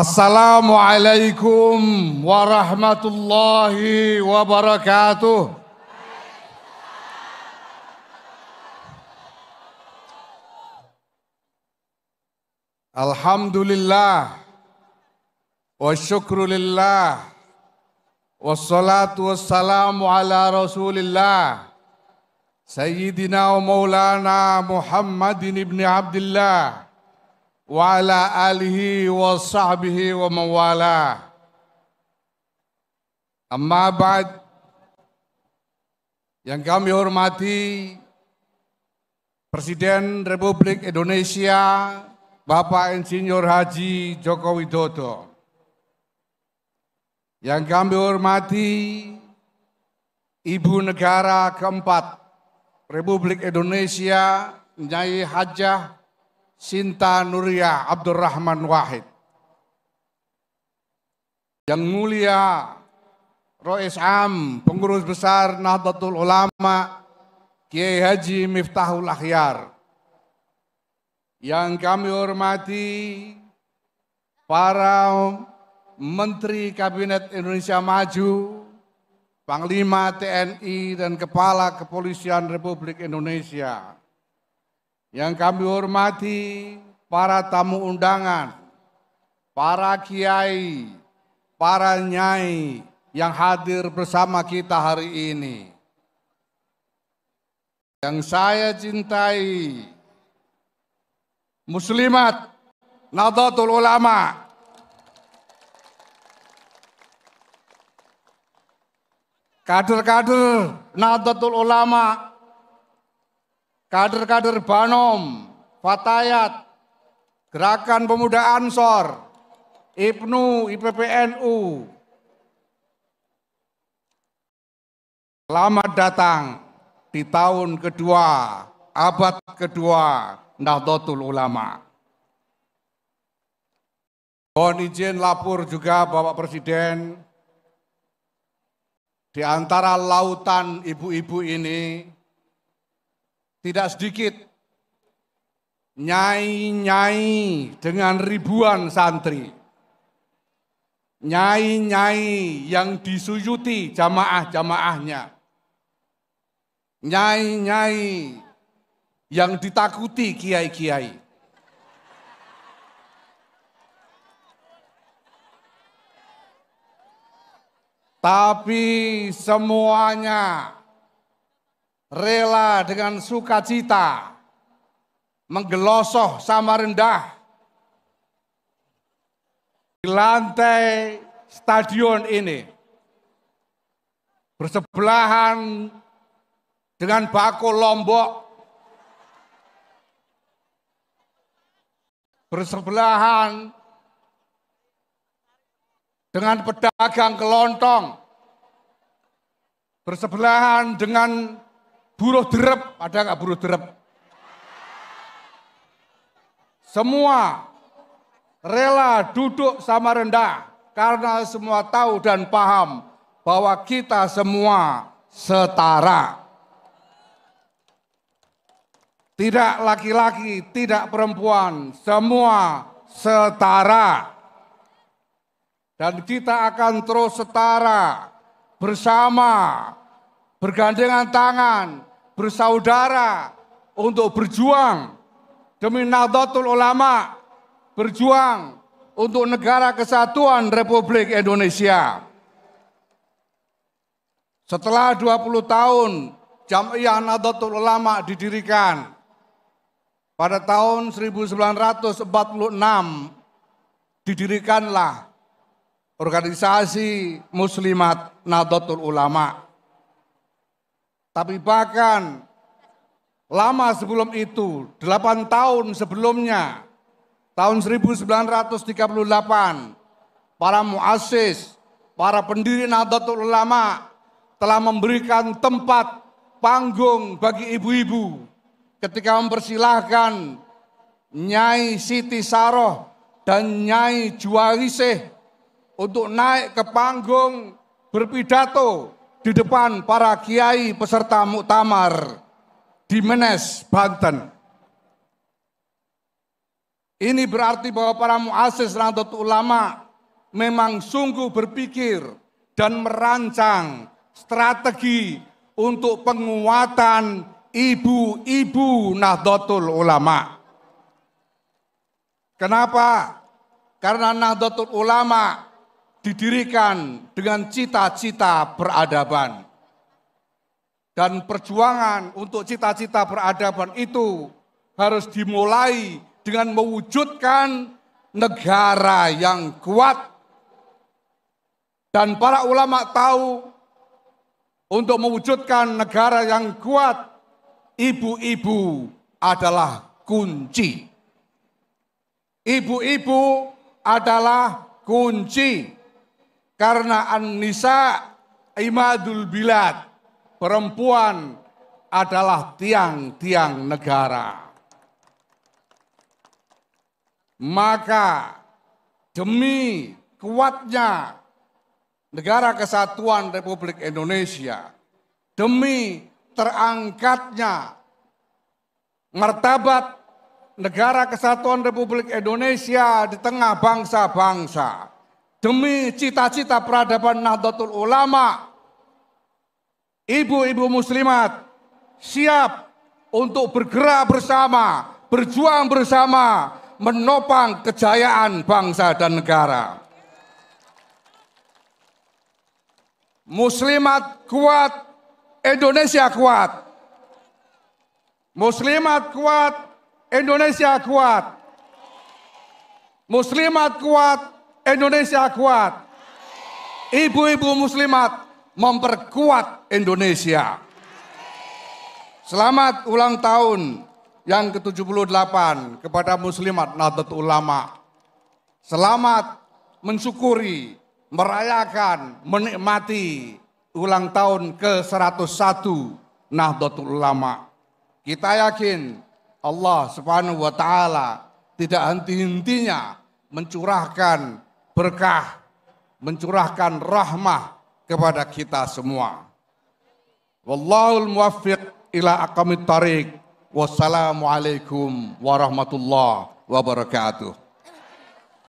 السلام عليكم ورحمة الله وبركاته الحمد لله والشكر لله والصلاة والسلام على رسول الله سيدنا ومولانا محمد بن عبد الله wa ala alihi wa sahbihi wa mawala. Amma ba'd yang kami hormati Presiden Republik Indonesia Bapak Insinyur Haji Joko Widodo. Yang kami hormati Ibu Negara keempat Republik Indonesia Nyai Hajah Sinta Nuria Abdurrahman Wahid. Yang mulia Rois Am, pengurus besar Nahdlatul Ulama, Kiai Haji Miftahul Akhyar. Yang kami hormati para Menteri Kabinet Indonesia Maju, Panglima TNI dan Kepala Kepolisian Republik Indonesia yang kami hormati para tamu undangan, para kiai, para nyai yang hadir bersama kita hari ini. Yang saya cintai, muslimat, Nadatul Ulama, kader-kader Nadatul Ulama kader-kader Banom, Fatayat, Gerakan Pemuda Ansor, IPNU, IPPNU. Selamat datang di tahun kedua, abad kedua Nahdlatul Ulama. Mohon izin lapor juga Bapak Presiden, di antara lautan ibu-ibu ini tidak sedikit nyai-nyai dengan ribuan santri. Nyai-nyai yang disuyuti jamaah-jamaahnya. Nyai-nyai yang ditakuti kiai-kiai. Tapi semuanya rela dengan sukacita menggelosoh sama rendah di lantai stadion ini bersebelahan dengan Bako Lombok bersebelahan dengan pedagang kelontong bersebelahan dengan buruh derep, ada nggak buruh derep? Semua rela duduk sama rendah karena semua tahu dan paham bahwa kita semua setara. Tidak laki-laki, tidak perempuan, semua setara. Dan kita akan terus setara bersama bergandengan tangan, bersaudara untuk berjuang demi Nahdlatul Ulama, berjuang untuk negara kesatuan Republik Indonesia. Setelah 20 tahun Jam'iyah Nahdlatul Ulama didirikan pada tahun 1946 didirikanlah organisasi Muslimat Nahdlatul Ulama tapi bahkan lama sebelum itu, delapan tahun sebelumnya, tahun 1938, para muasis, para pendiri Nahdlatul Ulama telah memberikan tempat panggung bagi ibu-ibu ketika mempersilahkan Nyai Siti Saroh dan Nyai Juwarisih untuk naik ke panggung berpidato di depan para kiai peserta muktamar di Menes, Banten. Ini berarti bahwa para muasis Nahdlatul Ulama memang sungguh berpikir dan merancang strategi untuk penguatan ibu-ibu Nahdlatul Ulama. Kenapa? Karena Nahdlatul Ulama didirikan dengan cita-cita peradaban. Dan perjuangan untuk cita-cita peradaban itu harus dimulai dengan mewujudkan negara yang kuat. Dan para ulama tahu untuk mewujudkan negara yang kuat, ibu-ibu adalah kunci. Ibu-ibu adalah kunci. Karena An-Nisa imadul bilad. Perempuan adalah tiang-tiang negara. Maka demi kuatnya negara kesatuan Republik Indonesia, demi terangkatnya martabat negara kesatuan Republik Indonesia di tengah bangsa-bangsa, demi cita-cita peradaban Nahdlatul Ulama, ibu-ibu muslimat siap untuk bergerak bersama, berjuang bersama, menopang kejayaan bangsa dan negara. Muslimat kuat, Indonesia kuat. Muslimat kuat, Indonesia kuat. Muslimat kuat, Indonesia kuat. Ibu-ibu muslimat memperkuat Indonesia. Selamat ulang tahun yang ke-78 kepada muslimat Nahdlatul Ulama. Selamat mensyukuri, merayakan, menikmati ulang tahun ke-101 Nahdlatul Ulama. Kita yakin Allah Subhanahu wa taala tidak henti-hentinya mencurahkan berkah, mencurahkan rahmah kepada kita semua. Wallahul muwaffiq ila aqamit tariq. Wassalamualaikum warahmatullahi wabarakatuh.